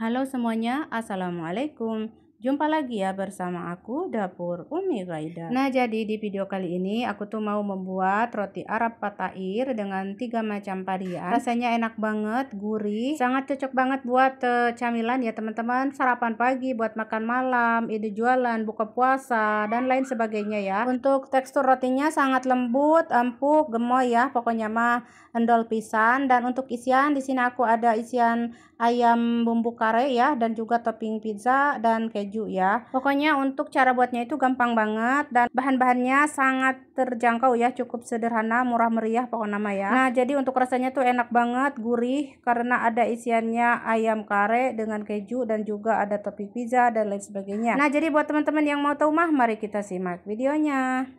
Halo semuanya, Assalamualaikum. Jumpa lagi ya bersama aku Dapur Umi Gaida. Nah, jadi di video kali ini aku tuh mau membuat roti Arab patair dengan tiga macam varian. Rasanya enak banget, gurih, sangat cocok banget buat uh, camilan ya teman-teman, sarapan pagi, buat makan malam, ide jualan, buka puasa dan lain sebagainya ya. Untuk tekstur rotinya sangat lembut, empuk, gemoy ya, pokoknya mah endol pisan dan untuk isian di sini aku ada isian ayam bumbu kare ya dan juga topping pizza dan keju keju ya. Pokoknya untuk cara buatnya itu gampang banget dan bahan-bahannya sangat terjangkau ya, cukup sederhana, murah meriah pokoknya nama ya. Nah, jadi untuk rasanya tuh enak banget, gurih karena ada isiannya ayam kare dengan keju dan juga ada topping pizza dan lain sebagainya. Nah, jadi buat teman-teman yang mau tahu mah mari kita simak videonya.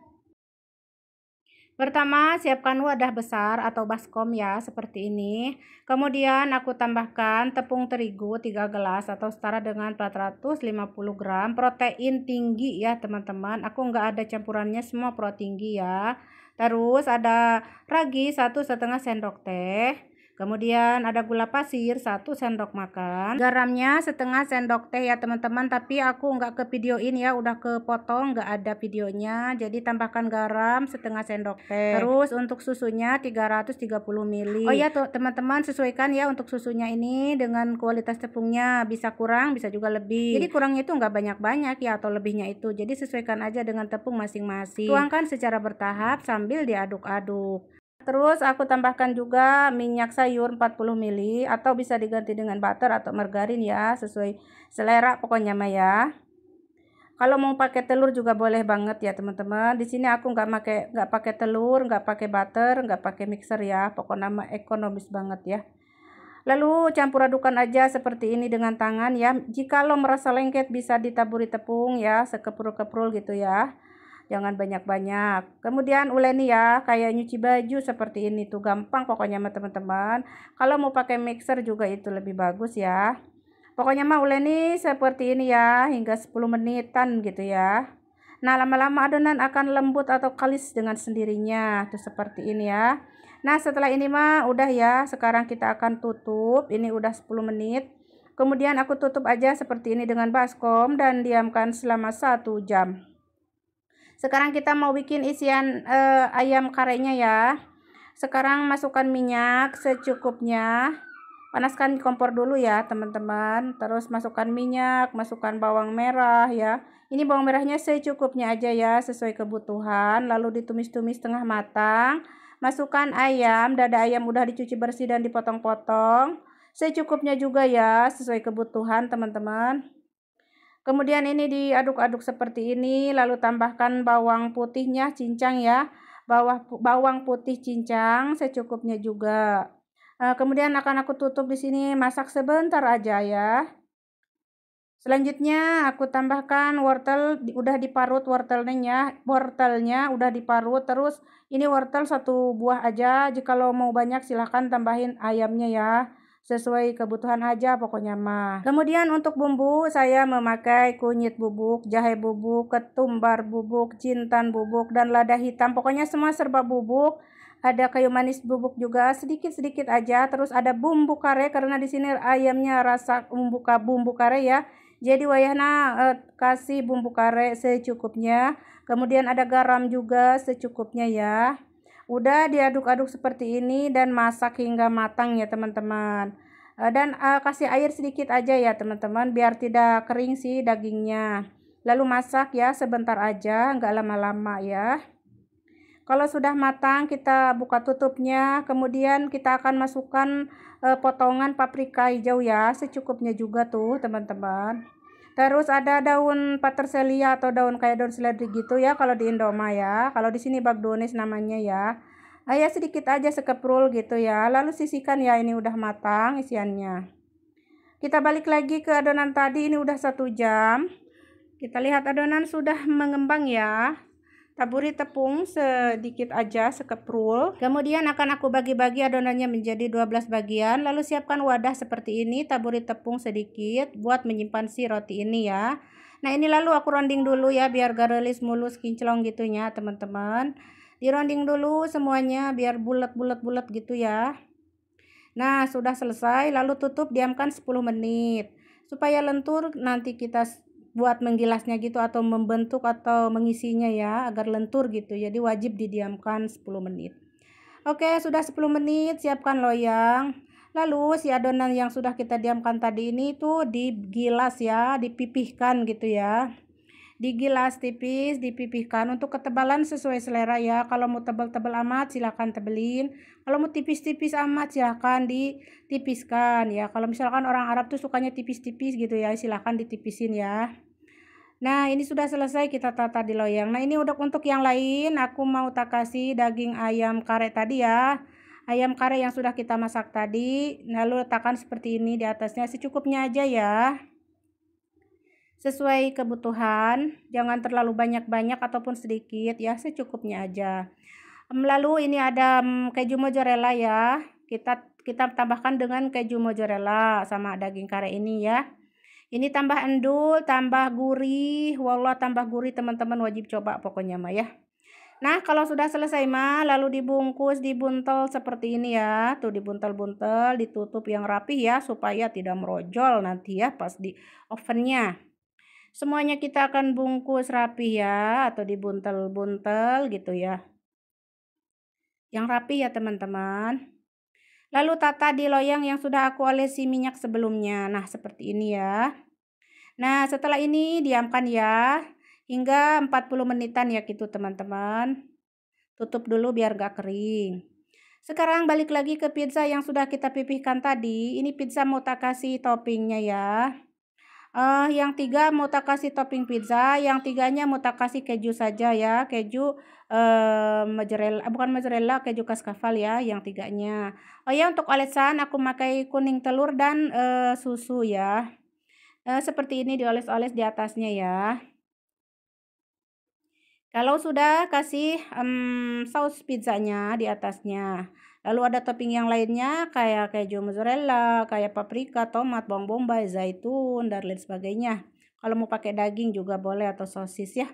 Pertama, siapkan wadah besar atau baskom ya, seperti ini. Kemudian aku tambahkan tepung terigu 3 gelas atau setara dengan 450 gram protein tinggi ya teman-teman. Aku nggak ada campurannya semua protein tinggi ya. Terus ada ragi satu setengah sendok teh Kemudian ada gula pasir 1 sendok makan. Garamnya setengah sendok teh ya teman-teman. Tapi aku nggak ke videoin ya. Udah kepotong nggak ada videonya. Jadi tambahkan garam setengah sendok teh. Terus untuk susunya 330 ml. Oh iya, tuh teman-teman sesuaikan ya untuk susunya ini dengan kualitas tepungnya. Bisa kurang bisa juga lebih. Jadi kurangnya itu nggak banyak-banyak ya atau lebihnya itu. Jadi sesuaikan aja dengan tepung masing-masing. Tuangkan secara bertahap sambil diaduk-aduk. Terus aku tambahkan juga minyak sayur 40 ml atau bisa diganti dengan butter atau margarin ya sesuai selera pokoknya Maya. Kalau mau pakai telur juga boleh banget ya teman-teman. Di sini aku nggak pakai nggak pakai telur, nggak pakai butter, nggak pakai mixer ya. Pokoknya mah ekonomis banget ya. Lalu campur adukan aja seperti ini dengan tangan ya. Jika lo merasa lengket bisa ditaburi tepung ya, sekeprul-keprul gitu ya jangan banyak-banyak. Kemudian uleni ya, kayak nyuci baju seperti ini tuh gampang pokoknya sama teman-teman. Kalau mau pakai mixer juga itu lebih bagus ya. Pokoknya mah uleni seperti ini ya, hingga 10 menitan gitu ya. Nah, lama-lama adonan akan lembut atau kalis dengan sendirinya. Tuh seperti ini ya. Nah, setelah ini mah udah ya. Sekarang kita akan tutup. Ini udah 10 menit. Kemudian aku tutup aja seperti ini dengan baskom dan diamkan selama satu jam. Sekarang kita mau bikin isian uh, ayam karenya ya. Sekarang masukkan minyak secukupnya. Panaskan kompor dulu ya, teman-teman. Terus masukkan minyak, masukkan bawang merah ya. Ini bawang merahnya secukupnya aja ya, sesuai kebutuhan. Lalu ditumis-tumis setengah matang. Masukkan ayam, dada ayam udah dicuci bersih dan dipotong-potong. Secukupnya juga ya, sesuai kebutuhan, teman-teman. Kemudian ini diaduk-aduk seperti ini, lalu tambahkan bawang putihnya cincang ya. Bawah, bawang putih cincang secukupnya juga. Eh, kemudian akan aku tutup di sini, masak sebentar aja ya. Selanjutnya aku tambahkan wortel udah diparut wortelnya, wortelnya udah diparut terus ini wortel satu buah aja. jika lo mau banyak silahkan tambahin ayamnya ya sesuai kebutuhan aja pokoknya mah. Kemudian untuk bumbu saya memakai kunyit bubuk, jahe bubuk, ketumbar bubuk, jintan bubuk dan lada hitam. Pokoknya semua serba bubuk. Ada kayu manis bubuk juga sedikit-sedikit aja. Terus ada bumbu kare karena di sini ayamnya rasa bumbu bumbu kare ya. Jadi wayahna eh, kasih bumbu kare secukupnya. Kemudian ada garam juga secukupnya ya. Udah diaduk-aduk seperti ini dan masak hingga matang ya teman-teman. Eh, dan uh, kasih air sedikit aja ya teman-teman biar tidak kering sih dagingnya. Lalu masak ya sebentar aja, nggak lama-lama ya. Kalau sudah matang kita buka tutupnya, kemudian kita akan masukkan uh, potongan paprika hijau ya, secukupnya juga tuh teman-teman. Terus ada daun paterselia atau daun kayak daun seledri gitu ya kalau di Indoma ya. Kalau di sini bagdonis namanya ya ayah sedikit aja sekeprul gitu ya lalu sisihkan ya ini udah matang isiannya kita balik lagi ke adonan tadi ini udah satu jam kita lihat adonan sudah mengembang ya taburi tepung sedikit aja sekeprul kemudian akan aku bagi-bagi adonannya menjadi 12 bagian lalu siapkan wadah seperti ini taburi tepung sedikit buat menyimpan si roti ini ya Nah ini lalu aku rounding dulu ya biar garis mulus kinclong gitunya teman-teman dironding dulu semuanya biar bulat-bulat-bulat gitu ya nah sudah selesai lalu tutup diamkan 10 menit supaya lentur nanti kita buat menggilasnya gitu atau membentuk atau mengisinya ya agar lentur gitu jadi wajib didiamkan 10 menit oke sudah 10 menit siapkan loyang lalu si adonan yang sudah kita diamkan tadi ini tuh digilas ya dipipihkan gitu ya digilas tipis, dipipihkan untuk ketebalan sesuai selera ya. Kalau mau tebal-tebal amat silahkan tebelin. Kalau mau tipis-tipis amat silahkan ditipiskan ya. Kalau misalkan orang Arab tuh sukanya tipis-tipis gitu ya, silahkan ditipisin ya. Nah ini sudah selesai kita tata di loyang Nah ini udah untuk yang lain aku mau tak kasih daging ayam kare tadi ya Ayam kare yang sudah kita masak tadi Lalu letakkan seperti ini di atasnya secukupnya aja ya sesuai kebutuhan, jangan terlalu banyak-banyak ataupun sedikit ya, secukupnya aja. Lalu ini ada keju mozzarella ya. Kita kita tambahkan dengan keju mozzarella sama daging kare ini ya. Ini tambah endul, tambah gurih. Wallah tambah gurih teman-teman wajib coba pokoknya mah ya. Nah, kalau sudah selesai mah lalu dibungkus, dibuntel seperti ini ya. Tuh dibuntel-buntel, ditutup yang rapi ya supaya tidak merojol nanti ya pas di ovennya. Semuanya kita akan bungkus rapi ya atau dibuntel-buntel gitu ya. Yang rapi ya teman-teman. Lalu tata di loyang yang sudah aku olesi minyak sebelumnya. Nah seperti ini ya. Nah setelah ini diamkan ya hingga 40 menitan ya gitu teman-teman. Tutup dulu biar gak kering. Sekarang balik lagi ke pizza yang sudah kita pipihkan tadi. Ini pizza mau tak kasih toppingnya ya. Uh, yang tiga mau tak kasih topping pizza, yang tiganya mau tak kasih keju saja ya, keju uh, mozzarella, ah, bukan mozzarella, keju kaskaval ya, yang tiganya. Oh ya untuk olesan aku pakai kuning telur dan uh, susu ya. Uh, seperti ini dioles-oles di atasnya ya. Kalau sudah kasih um, saus pizzanya di atasnya. Lalu ada topping yang lainnya kayak keju mozzarella, kayak paprika, tomat, bawang bombay, zaitun, dan lain sebagainya. Kalau mau pakai daging juga boleh atau sosis ya.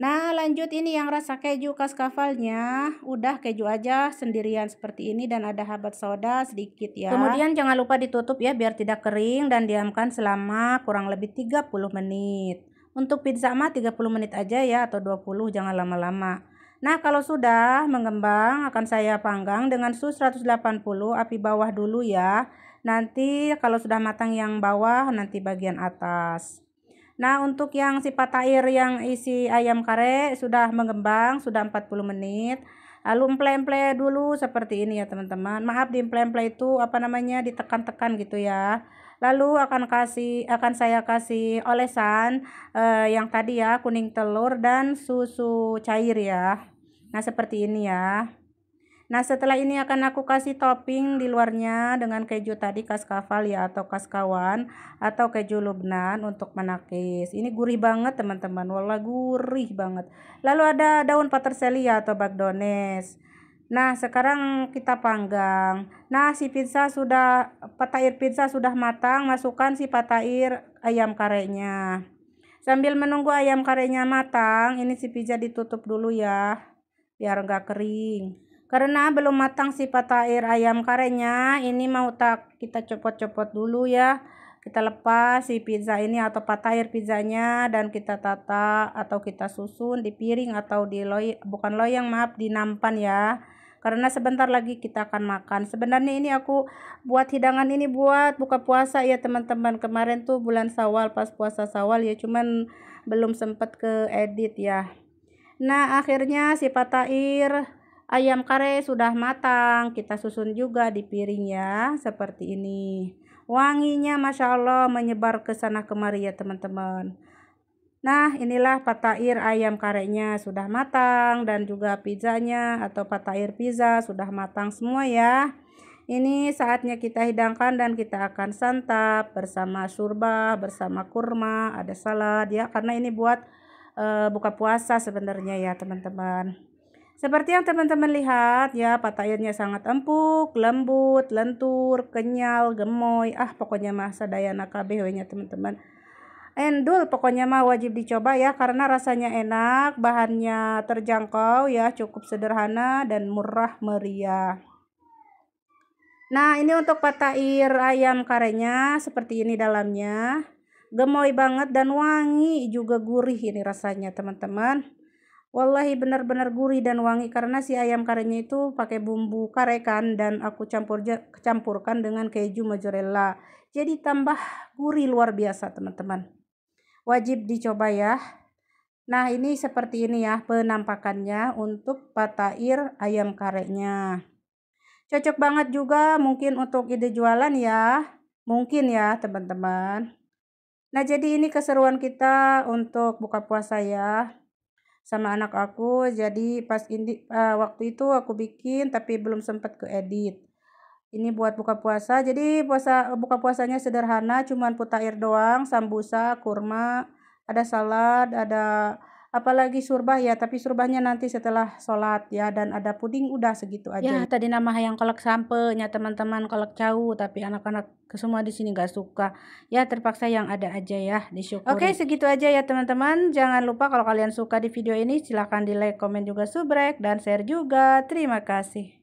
Nah lanjut ini yang rasa keju khas kafalnya. Udah keju aja sendirian seperti ini dan ada habat soda sedikit ya Kemudian jangan lupa ditutup ya biar tidak kering dan diamkan selama kurang lebih 30 menit Untuk pizza mah 30 menit aja ya atau 20 jangan lama-lama Nah, kalau sudah mengembang akan saya panggang dengan suhu 180 api bawah dulu ya. Nanti kalau sudah matang yang bawah nanti bagian atas. Nah, untuk yang sifat air yang isi ayam kare sudah mengembang sudah 40 menit. Lalu emple-emple dulu seperti ini ya, teman-teman. Maaf di emple-emple itu apa namanya? ditekan-tekan gitu ya lalu akan kasih akan saya kasih olesan eh, yang tadi ya kuning telur dan susu cair ya nah seperti ini ya Nah setelah ini akan aku kasih topping di luarnya dengan keju tadi kaskaval ya atau kaskawan atau keju lubnan untuk menakis. Ini gurih banget teman-teman, wala gurih banget. Lalu ada daun paterseli ya atau bagdones. Nah, sekarang kita panggang. Nah, si pizza sudah patair pizza sudah matang, masukkan si patair ayam karenya Sambil menunggu ayam karenya matang, ini si pizza ditutup dulu ya, biar enggak kering. Karena belum matang si patair ayam karenya ini mau tak kita copot-copot dulu ya. Kita lepas si pizza ini atau patair pizzanya dan kita tata atau kita susun di piring atau di loy bukan loyang maaf di nampan ya karena sebentar lagi kita akan makan sebenarnya ini aku buat hidangan ini buat buka puasa ya teman-teman kemarin tuh bulan sawal pas puasa sawal ya cuman belum sempat ke edit ya nah akhirnya si patair ayam kare sudah matang kita susun juga di piring ya seperti ini wanginya masya Allah menyebar ke sana kemari ya teman-teman Nah, inilah patair ayam karenya sudah matang dan juga pizzanya atau patair pizza sudah matang semua ya. Ini saatnya kita hidangkan dan kita akan santap bersama surba, bersama kurma, ada salad ya karena ini buat e, buka puasa sebenarnya ya, teman-teman. Seperti yang teman-teman lihat ya, patairnya sangat empuk, lembut, lentur, kenyal, gemoy. Ah, pokoknya masa daya kabeh teman-teman endul pokoknya mah wajib dicoba ya karena rasanya enak bahannya terjangkau ya cukup sederhana dan murah meriah nah ini untuk patair ayam karenya seperti ini dalamnya gemoy banget dan wangi juga gurih ini rasanya teman-teman Wallahi benar-benar gurih dan wangi karena si ayam karenya itu pakai bumbu kare kan dan aku campur campurkan dengan keju mozzarella. Jadi tambah gurih luar biasa teman-teman wajib dicoba ya. Nah ini seperti ini ya penampakannya untuk patair ayam kareknya. Cocok banget juga mungkin untuk ide jualan ya. Mungkin ya teman-teman. Nah jadi ini keseruan kita untuk buka puasa ya sama anak aku jadi pas ini uh, waktu itu aku bikin tapi belum sempat ke edit ini buat buka puasa jadi puasa buka puasanya sederhana cuman putair doang sambusa kurma ada salad ada apalagi surbah ya tapi surbahnya nanti setelah sholat ya dan ada puding udah segitu ya, aja ya tadi nama yang kolak sampelnya teman-teman kolak cau tapi anak-anak ke semua di sini gak suka ya terpaksa yang ada aja ya disyukuri oke segitu aja ya teman-teman jangan lupa kalau kalian suka di video ini silahkan di like komen juga subrek dan share juga terima kasih